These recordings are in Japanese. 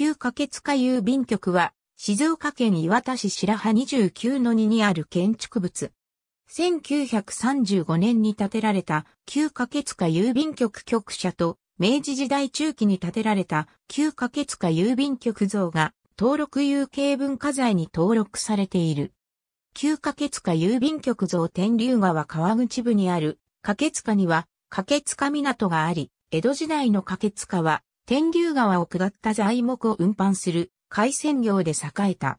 旧可決下郵便局は、静岡県岩田市白羽29の2にある建築物。1935年に建てられた旧可決下郵便局局舎と、明治時代中期に建てられた旧可決下郵便局像が登録有形文化財に登録されている。旧可決下郵便局像天竜川川口部にある可決下には可決下港があり、江戸時代の可決下は天竜川を下った材木を運搬する海鮮業で栄えた。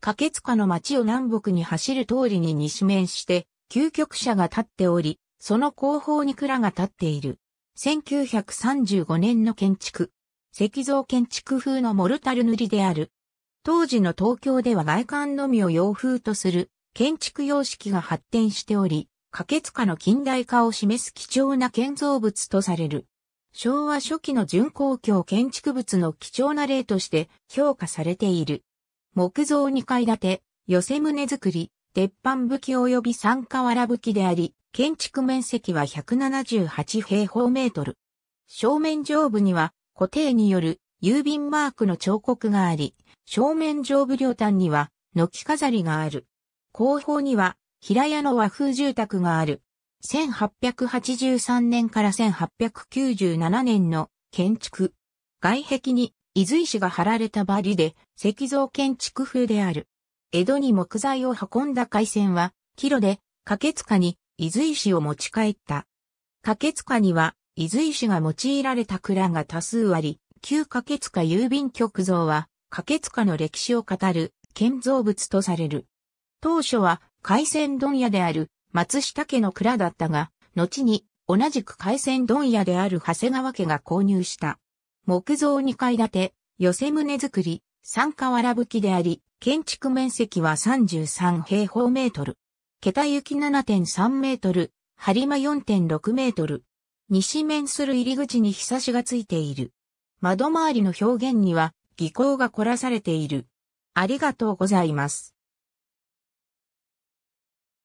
かけかの町を南北に走る通りに西面して、究極者が立っており、その後方に蔵が立っている。1935年の建築。石像建築風のモルタル塗りである。当時の東京では外観のみを洋風とする建築様式が発展しており、かけかの近代化を示す貴重な建造物とされる。昭和初期の巡公共建築物の貴重な例として評価されている。木造2階建て、寄せ棟造り、鉄板武器及び三藁武器であり、建築面積は178平方メートル。正面上部には固定による郵便マークの彫刻があり、正面上部両端には軒飾りがある。後方には平屋の和風住宅がある。1883年から1897年の建築。外壁に伊豆石が貼られたバリで石像建築風である。江戸に木材を運んだ海線は、キロで、かけつかに伊豆石を持ち帰った。かけつかには、伊豆石が用いられた蔵が多数あり、旧かけつか郵便局像は、かけつかの歴史を語る建造物とされる。当初は、海鮮問屋である松下家の蔵だったが、後に同じく海鮮問屋である長谷川家が購入した。木造2階建て、寄せ棟造り、三河原吹きであり、建築面積は33平方メートル。桁行き7.3メートル、張間4.6メートル。西面する入り口に日差しがついている。窓周りの表現には技巧が凝らされている。ありがとうございます。